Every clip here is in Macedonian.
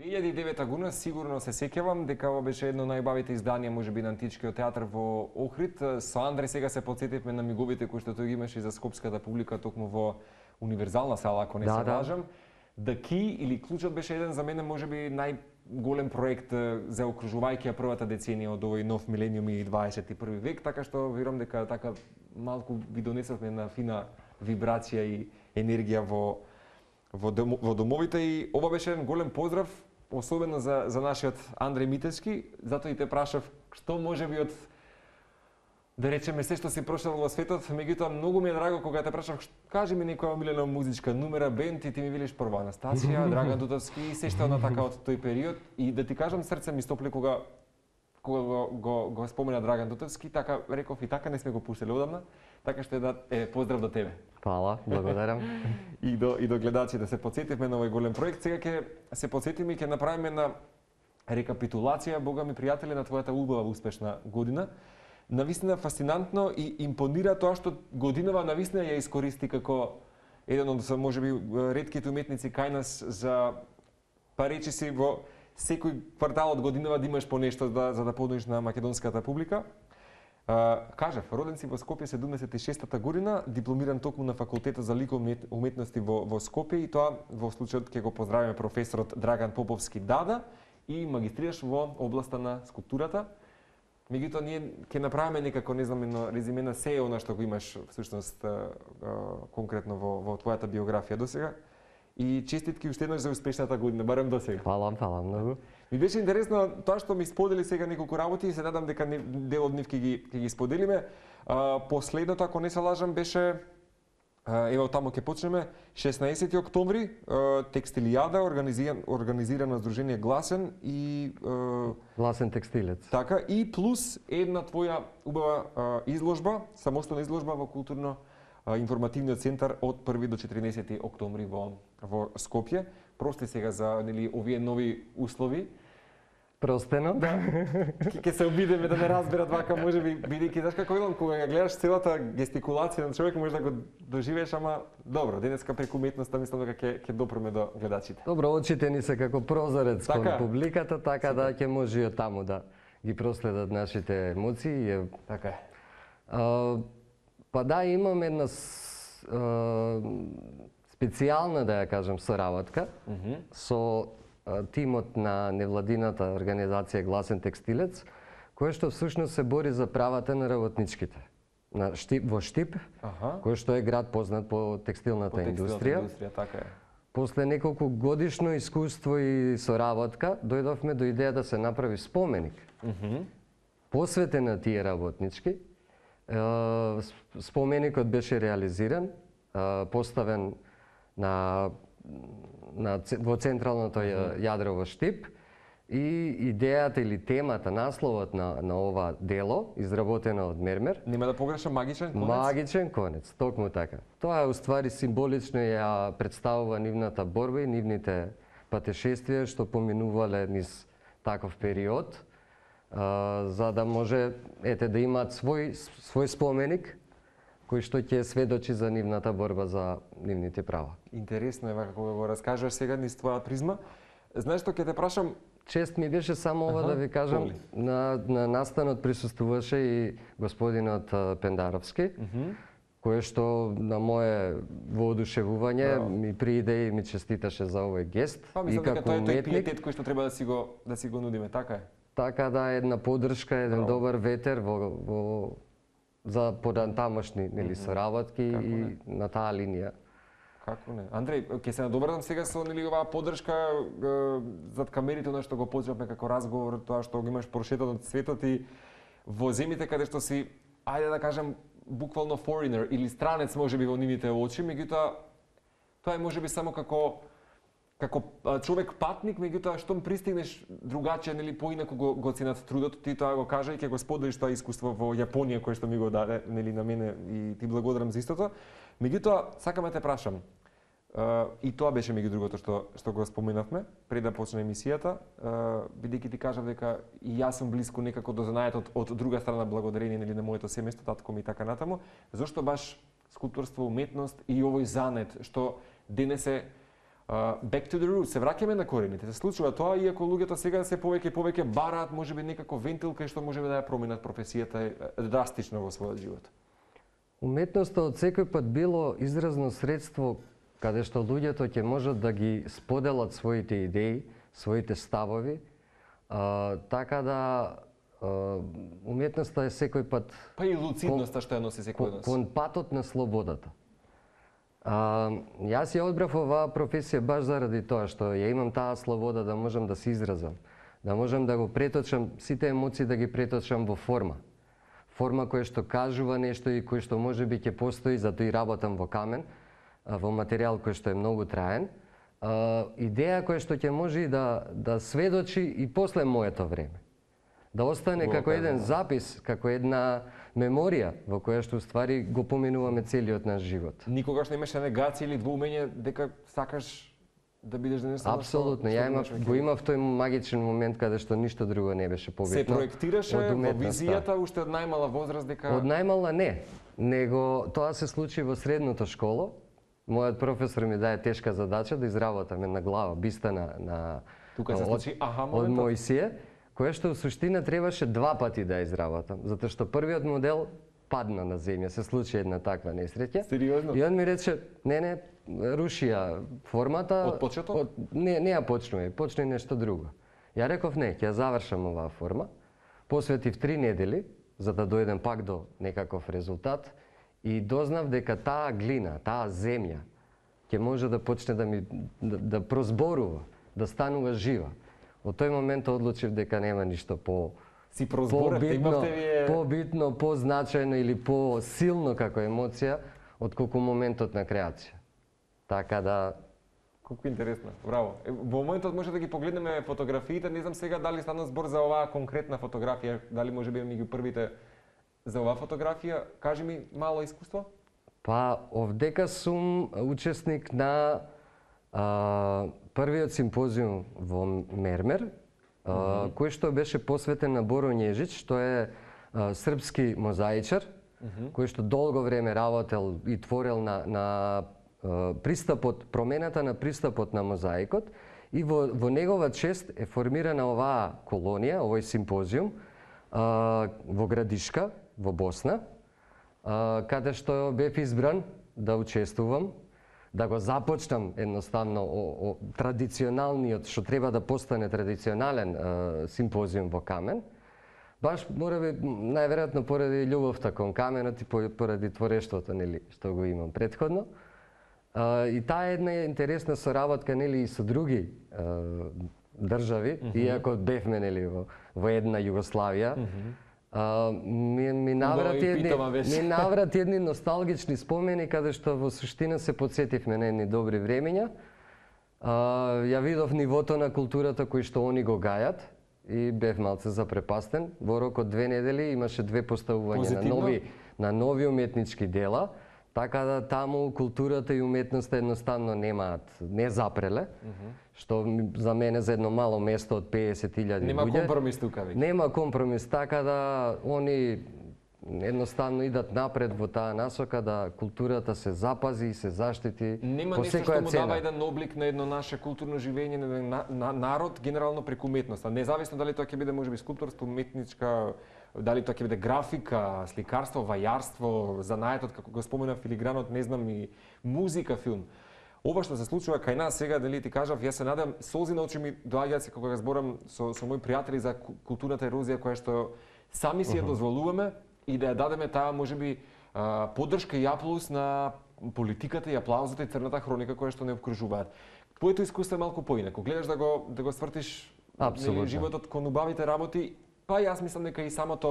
2009 година сигурно се сеќавам дека ова беше едно од најбавите изданија можеби на античкиот театар во Охрид. Со Андре сега се подсетивме на миговите кои што тој ги имаше за скопската публика токму во универзална сала, ако не да, се да. лажам. Да. Ки или Клучот беше еден за мене можеби најголем проект за окружувајќи ја првата деценија од овој нов милениум и 21 век, така што верувам дека така малку ви донесовме на фина вибрација и енергија во во домовите и ова беше еден голем поздрав особено за, за нашиот Андреј Митевски, затоа и те прашав што може би од да речеме се што си прошел во светот, меѓутоа многу ми е драго кога те прашав, кажи ми некоја омилена музичка нумера бенд и ти ми велиш прва Анастасија, Драган Дутовски, и се што она така од тој период и да ти кажам срце ми стопли кога кога го, го, го спомена Драган Дутовски, така реков и така не сме го пуштеле одамна. Така што е да е поздрав до тебе. Пала, благодарам. и до и до гледачите се подсетивме на овој голем проект. Сега ќе се подсетиме и ќе направиме на рекапитулација, бога ми пријатели, на твојата убава успешна година. Навистина фасцинантно и импонира тоа што годинава навистина ја искористи како еден од можеби ретките уметници кај нас за па речи си во секој квартал од годинава да имаш по нешто да, за да понудиш на македонската публика кажав, роден си во Скопје 76-та година, дипломиран токму на факултетот за ликовни уметности во, во Скопје и тоа во случајот ќе го поздравиме професорот Драган Поповски Дада и магистрираш во областа на скулптурата. Меѓутоа ние ќе направиме некако не знам едно резиме на се она што го имаш всушност конкретно во во твојата биографија досега. И честитки уште еднаш за успешната година, барем досега. Фалам, фалам многу. Ми беше интересно тоа што ми сподели сега неколку работи и се надам дека не, дел од нив ќе ги, ќе ги споделиме. А, последното, ако не се лажам, беше Ева таму ќе почнеме 16 октомври текстилијада организиран организирано здружение Гласен и Гласен текстилец. Така и плюс една твоја убава изложба, самостојна изложба во културно информативниот центар од 1 до 14 октомври во во Скопје прости сега за нели овие нови услови. Простено. Да. Ке се обидеме да не разберат вака можеби бидејќи знаеш како велам кога ја гледаш целата гестикулација на човек може да го доживееш, ама добро, денеска преку уметноста мислам дека ќе ќе допрме до гледачите. Добро, очите ни се како прозорец така, кон публиката, така Супер. да ќе може и таму да ги проследат нашите емоции е... така е. А, па да имам една а, специјална да ја кажам соработка mm -hmm. со тимот на невладината организација Гласен текстилец, која што всушност се бори за правата на работничките на Штип, во Штип, ага. кој што е град познат по текстилната, по текстилната индустрија. индустрија така е. После неколку годишно искуство и соработка, дојдовме до идеја да се направи споменик. Mm -hmm. Посветен на тие работнички, споменикот беше реализиран, поставен на, на, во централното јадро во Штип. И идејата или темата, насловот на, на ова дело, изработено од Мермер... Нема да погрешам, магичен конец? Магичен конец, токму така. Тоа е уствари символично ја представува нивната борба и нивните патешествија што поминувале низ таков период, а, за да може ете да имаат свој свој споменик кој што ќе сведочи за нивната борба за нивните права. Интересно е вака кога го раскажуваш сега низ твоја призма. Знаеш што ќе те прашам? Чест ми беше само ова да ви кажам, на, на настанот присуствуваше и господинот Пендаровски, uh -huh. кој што на мое воодушевување Браво. ми прииде и ми честиташе за овој гест. Па мислам дека тој е тој пиетет кој што треба да си го да си го нудиме, така е. Така да, една поддршка, еден Браво. добар ветер во, во за подантамашни нели соработки и на таа линија. Како не? Андреј, ќе се надобрадам сега со нели оваа поддршка за зад камерите, она што го почнавме како разговор, тоа што го имаш прошетано светот и во земите каде што си, ајде да кажам, буквално foreigner или странец можеби во нивните очи, меѓутоа тоа е можеби само како како човек патник, меѓутоа штом пристигнеш другаче, нели поинаку го, го ценат трудот, ти тоа го кажа и ќе го споделиш тоа искуство во Јапонија кое што ми го даде, нели на мене и ти благодарам за истото. Меѓутоа, сакам да те прашам. И тоа беше меѓу другото што што го споменавме пред да почне емисијата, бидејќи ти кажав дека и јас сум блиску некако до знаењето од, од друга страна благодарение нели на моето семејство, татко ми и така натаму, зошто баш скулптурство, уметност и овој занет што денес е back to the roots, се враќаме на корените. Се случува тоа иако луѓето сега се повеќе и повеќе бараат можеби некако вентил кај што можеби да ја променат професијата драстично во својот живот. Уметноста од секој пат било изразно средство каде што луѓето ќе можат да ги споделат своите идеи, своите ставови, а, така да а, уметноста е секој пат па и луцидноста што ја носи секој нас. Кон патот на слободата. А, јас ја одбрав оваа професија баш заради тоа што ја имам таа слобода да можам да се изразам, да можам да го преточам сите емоции да ги преточам во форма. Форма која што кажува нешто и која што може би ќе постои, зато и работам во камен, во материјал кој што е многу траен. А, идеја која што ќе може да, да сведочи и после моето време. Да остане како еден да. запис, како една меморија во која што уствари го поминуваме целиот наш живот. Никогаш не имаше негација или двоумење дека сакаш да бидеш денес на Апсолутно, ја имав го имав тој магичен момент каде што ништо друго не беше побитно. Се проектираше во визијата уште од најмала возраст дека Од најмала не, него тоа се случи во средното школо. Мојот професор ми даде тешка задача да изработам една глава биста на на Тука се случи аха моментот. Од Моисие која што суштина требаше два пати да изработам, затоа што првиот модел падна на земја, се случи една таква несреќа. Сериозно? И он ми рече, не, не, рушија формата. Од почеток? От... не, не ја почнува, почне нешто друго. Ја реков, не, ќе ја завршам оваа форма. Посветив три недели, за да дојдем пак до некаков резултат. И дознав дека таа глина, таа земја, ќе може да почне да ми да, да прозборува, да станува жива. Во тој момент одлучив дека нема ништо по си прозборевте, имавте вие побитно, позначајно или посилно како емоција од колку моментот на креација. Така да Колку интересно. Браво. Во моментот може да ги погледнеме фотографиите, не знам сега дали стана збор за оваа конкретна фотографија, дали може би меѓу првите за оваа фотографија. Кажи ми мало искуство. Па, овдека сум учесник на а, првиот симпозиум во Мермер, mm -hmm. кој што беше посветен на Боро Нежич, што е а, српски мозаичар, mm -hmm. кој што долго време работел и творел на, на а, пристапот, промената на пристапот на мозаикот, и во, во негова чест е формирана оваа колонија, овој симпозиум, а, во Градишка, во Босна, а, каде што бев избран да учествувам да го започнам едноставно о, о традиционалниот што треба да постане традиционален е, симпозиум во Камен. Баш мора би најверојатно поради љубовта кон каменот и поради творештвото нели што го имам предходно. Е, и таа е една интересна соработка нели и со други е, држави, mm -hmm. иако бевме нели во, во една Југославија. Mm -hmm А, ми, ми наврати едни, ми наврати едни носталгични спомени каде што во суштина се подсетивме на едни добри времења. А, ја видов нивото на културата кој што они го гајат и бев малце запрепастен. Во рок од две недели имаше две поставувања Позитивно. на нови на нови уметнички дела Така да таму културата и уметноста едноставно немаат, не запреле, mm -hmm. што за мене за едно мало место од 50.000 Нема луѓе. Нема компромис тука веќе. Нема компромис, така да они едноставно идат напред во таа насока да културата се запази и се заштити Нема по секоја нешто што му дава еден облик на едно наше културно живење на, на, на народ генерално преку уметноста, независно дали тоа ќе биде можеби скулпторство, уметничка дали тоа ќе биде графика, сликарство, вајарство, занаетот, како го спомена филигранот, не знам, и музика, филм. Ова што се случува кај нас сега, дали ти кажав, јас се надам, солзи на очи ми доаѓаат се кога зборам со, со мои пријатели за културната ерозија која што сами си ја дозволуваме и да ја дадеме таа, можеби, поддршка и аплоз на политиката и аплаузот и црната хроника која што не обкружуваат. Твоето искуство е малку поинако. Гледаш да го да го свртиш Абсолютно. животот кон убавите работи Па јас мислам дека и самото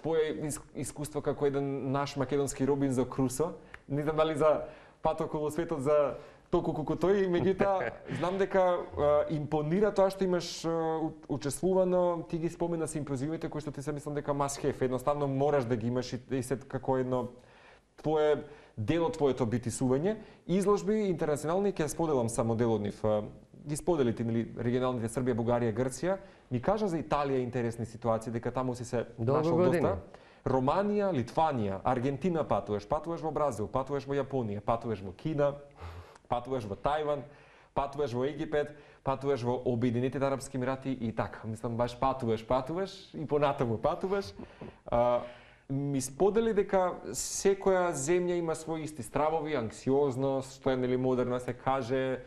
твое искуство како еден наш македонски за Крусо, не знам дали за пат околу светот за толку колку тој, меѓутоа знам дека а, импонира тоа што имаш а, учествувано, ти ги спомена симпозиумите кои што ти се мислам дека масхеф, едноставно мораш да ги имаш и, и се како едно твое дел од твоето битисување. Изложби интернационални ќе споделам само дел од нив ги споделите, нели, регионалните Србија, Бугарија, Грција, ми кажа за Италија интересни ситуации, дека таму си се Долго нашол година. доста. Романија, Литванија, Аргентина патуваш, патуваш во Бразил, патуваш во Јапонија, патуваш во Кина, патуваш во Тајван, патуваш во Египет, патуваш во Обединетите Арапски Емирати и така. Мислам, баш патуваш, патуваш и понатаму патуваш. А, ми сподели дека секоја земја има своји исти стравови, анксиозност, што е нели модерно се каже,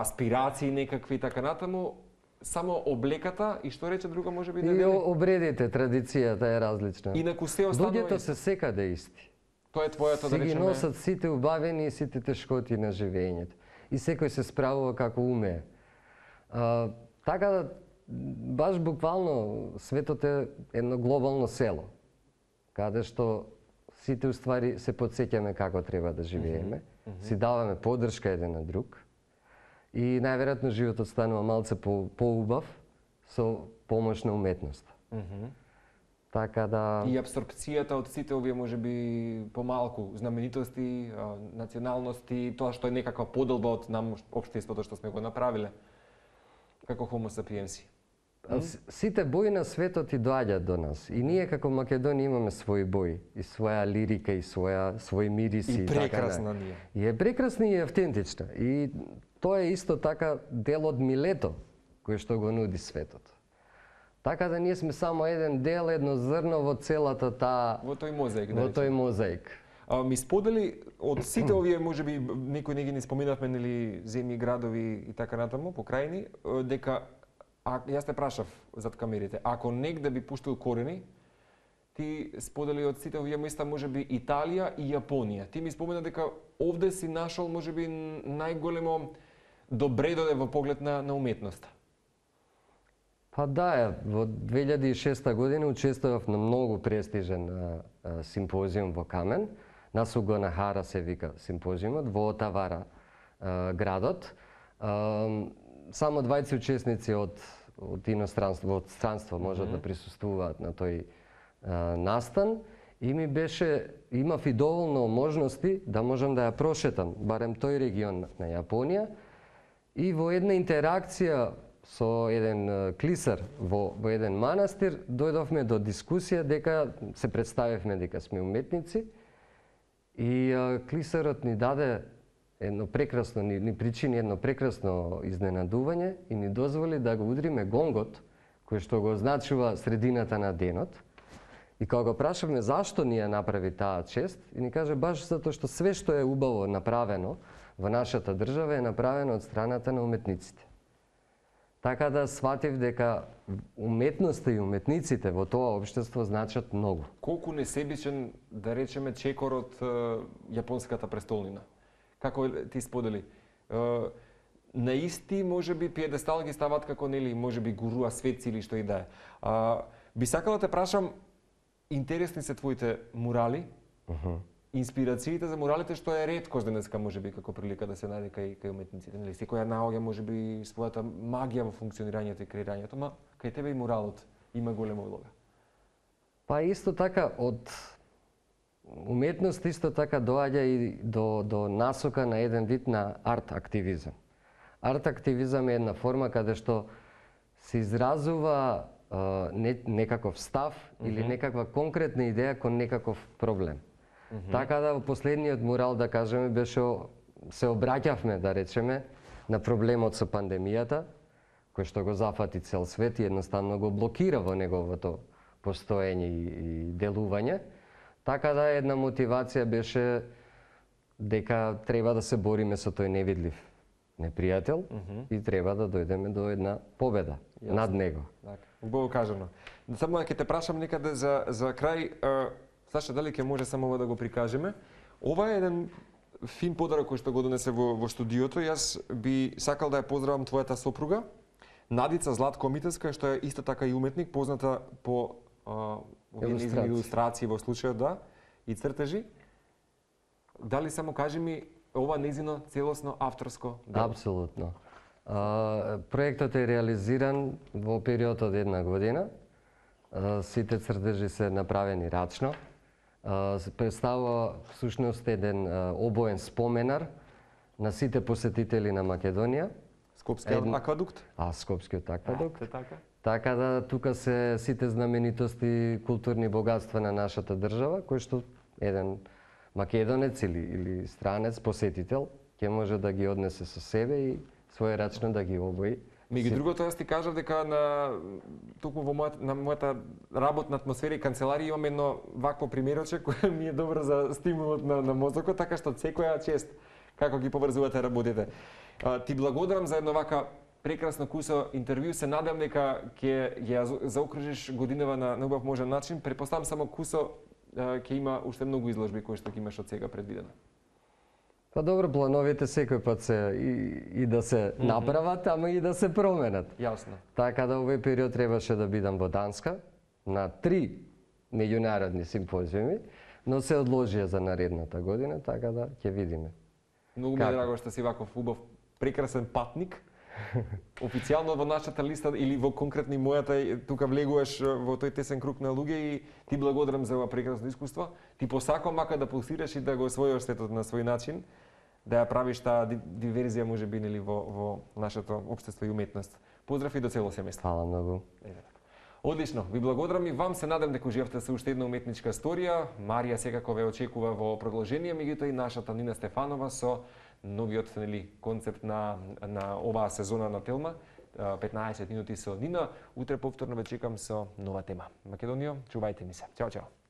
аспирации некакви и така натаму, само облеката и што рече друга може би да И обредите, традицијата е различна. Инаку се останува Луѓето се секаде исти. Тоа е твојата да речеме. Си ги носат сите убавени и сите тешкоти на живењето. И секој се справува како уме. А, така да, баш буквално, светот е едно глобално село, каде што сите уствари се подсеќаме како треба да живееме, mm -hmm. си даваме поддршка еден на друг, и најверојатно животот станува малце по поубав со помош на уметноста. Mm -hmm. Така да и абсорпцијата од сите овие можеби помалку знаменитости, националности, тоа што е некаква поделба од нам општеството што сме го направиле како хомо сапиенси. Сите бои на светот и доаѓаат до нас. И ние како Македони имаме своји бои, и своја лирика, и своја, свој мириси. И така прекрасна така, ние. И е прекрасна и е автентична. И тоа е исто така дел од милето кој што го нуди светот. Така да ние сме само еден дел, едно зрно во целата таа... Во тој мозаик. Да во тој мозаик. А, ми сподели од сите овие, може би, некои не ги не споменавме, нели, земји, градови и така натаму, покрајни, дека а, јас те прашав зад камерите, ако негде би пуштил корени, ти сподели од сите овие места можеби Италија и Јапонија. Ти ми спомена дека овде си нашол можеби најголемо добредоне во поглед на, на уметноста. Па да, во 2006 година учествував на многу престижен а, а, симпозиум во Камен. На Сугонахара се вика симпозиумот во Отавара а, градот. А, само 20 учесници од од иностранство, од странство можат mm -hmm. да присуствуваат на тој а, настан и ми беше имав и доволно можности да можам да ја прошетам барем тој регион на Јапонија и во една интеракција со еден клисар во, во еден манастир, дојдовме до дискусија дека се представивме дека сме уметници и а, клисарот ни даде едно прекрасно ни, ни причини едно прекрасно изненадување и ни дозволи да го удриме гонгот, кој што го означува средината на денот. И кога го прашавме зашто ние направи таа чест, и ни каже баш затоа што све што е убаво направено во нашата држава е направено од страната на уметниците. Така да сватив дека уметноста и уметниците во тоа општество значат многу. Колку несебичен, да речеме, чекорот јапонската престолнина? како ти сподели. Е, на исти може би пиедестал ги стават како нели може би гуруа светци или што и да е. А, би сакала те прашам интересни се твоите мурали? Uh -huh. Инспирациите за муралите што е ретко денеска може би како прилика да се најде кај кај уметниците, нели секоја наоѓа може би својата магија во функционирањето и креирањето, ма кај тебе и муралот има голема улога. Па исто така од Уметност исто така доаѓа и до, до насока на еден вид на арт активизам. Арт активизам е една форма каде што се изразува не, некаков став mm -hmm. или некаква конкретна идеја кон некаков проблем. Mm -hmm. Така да во последниот мурал да кажеме беше се обраќавме да речеме на проблемот со пандемијата кој што го зафати цел свет и едноставно го блокира во неговото постоење и, и делување. Така да една мотивација беше дека треба да се бориме со тој невидлив непријател mm -hmm. и треба да дојдеме до една победа Јасно. над него. Така. Убаво кажано. Само ќе те прашам некаде за за крај, е, Саша, дали ќе може само ова да го прикажеме? Ова е еден фин подарок кој што го донесе во, во студиото. Јас би сакал да ја поздравам твојата сопруга, Надица Златко Митеска, што е исто така и уметник, позната по илустрации. илустрации во случајот, да, и цртежи. Дали само кажи ми ова незино целосно авторско дело? Апсолутно. А, проектот е реализиран во период од една година. А, сите цртежи се направени рачно. А, представува всушност еден а, обоен споменар на сите посетители на Македонија. Скопскиот Ед... аквадукт? А, Скопскиот аквадукт. А, така. Така да тука се сите знаменитости и културни богатства на нашата држава, кои што еден македонец или, или странец, посетител, ќе може да ги однесе со себе и рачно да ги обои. Меѓу другото, јас ти кажав дека на туку во мојата, на мојата работна атмосфера и канцеларија имам едно вакво примероче кое ми е добро за стимулот на, на мозокот, така што секоја чест како ги поврзувате работите. А, ти благодарам за едно вака прекрасно кусо интервју. Се надам дека ќе ја заокружиш годинава на, на можен начин. Препоставам само кусо ќе има уште многу изложби кои што ќе имаш од сега предвидено. Па добро, плановите секој пат се и, и да се mm -hmm. направат, ама и да се променат. Јасно. Така да овој период требаше да бидам во Данска на три меѓународни симпозиуми, но се одложија за наредната година, така да ќе видиме. Многу ми е драго што си ваков убав прекрасен патник официјално во нашата листа или во конкретни мојата тука влегуваш во тој тесен круг на луѓе и ти благодарам за ова прекрасно искуство. Ти посакам мака да пулсираш и да го освоиш светот на свој начин, да ја правиш таа диверзија можеби нели во во нашето општество и уметност. Поздрав и до цело семејство. Фала многу. Да. Одлично, ви благодарам и вам се надам дека уживате со уште една уметничка сторија. Марија секако ве очекува во продолжение, меѓутоа и нашата Нина Стефанова со новиот нели концепт на на оваа сезона на Телма. 15 минути со Нина. Утре повторно ве чекам со нова тема. Македонија, чувајте ми се. Чао, чао.